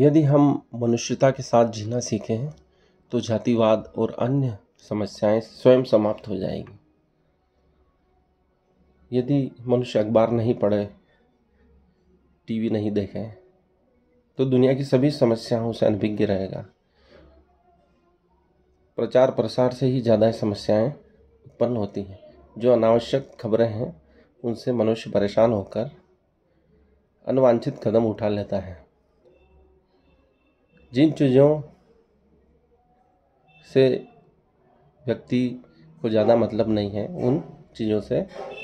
यदि हम मनुष्यता के साथ जीना सीखें तो जातिवाद और अन्य समस्याएं स्वयं समाप्त हो जाएंगी यदि मनुष्य अखबार नहीं पढ़े टीवी नहीं देखें तो दुनिया की सभी समस्याओं से अनभिज्ञ रहेगा प्रचार प्रसार से ही ज़्यादा समस्याएं उत्पन्न होती हैं जो अनावश्यक खबरें हैं उनसे मनुष्य परेशान होकर अनवांछित कदम उठा लेता है जिन चीज़ों से व्यक्ति को ज़्यादा मतलब नहीं है उन चीज़ों से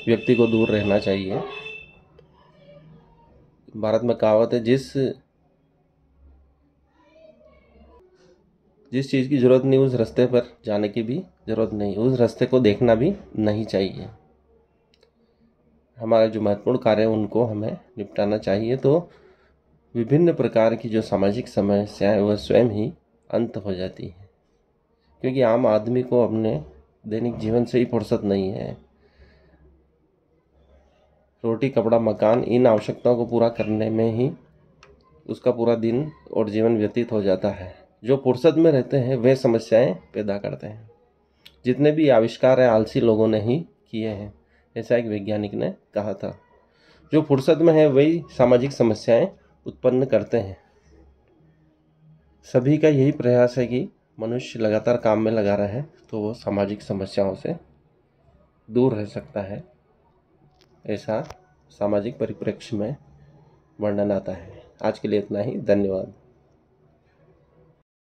व्यक्ति को दूर रहना चाहिए भारत में कहावत है जिस जिस चीज़ की ज़रूरत नहीं उस रास्ते पर जाने की भी ज़रूरत नहीं उस रास्ते को देखना भी नहीं चाहिए हमारे जो महत्वपूर्ण कार्य है उनको हमें निपटाना चाहिए तो विभिन्न प्रकार की जो सामाजिक समस्याएं वह स्वयं ही अंत हो जाती हैं क्योंकि आम आदमी को अपने दैनिक जीवन से ही फुर्सत नहीं है रोटी कपड़ा मकान इन आवश्यकताओं को पूरा करने में ही उसका पूरा दिन और जीवन व्यतीत हो जाता है जो फुर्सत में रहते हैं वे समस्याएं पैदा करते हैं जितने भी आविष्कार हैं आलसी लोगों ने ही किए हैं ऐसा एक वैज्ञानिक ने कहा था जो फुर्सत में है वही सामाजिक समस्याएं उत्पन्न करते हैं सभी का यही प्रयास है कि मनुष्य लगातार काम में लगा रहे हैं तो वो सामाजिक समस्याओं से दूर रह सकता है ऐसा सामाजिक परिप्रेक्ष्य में वर्णन आता है आज के लिए इतना ही धन्यवाद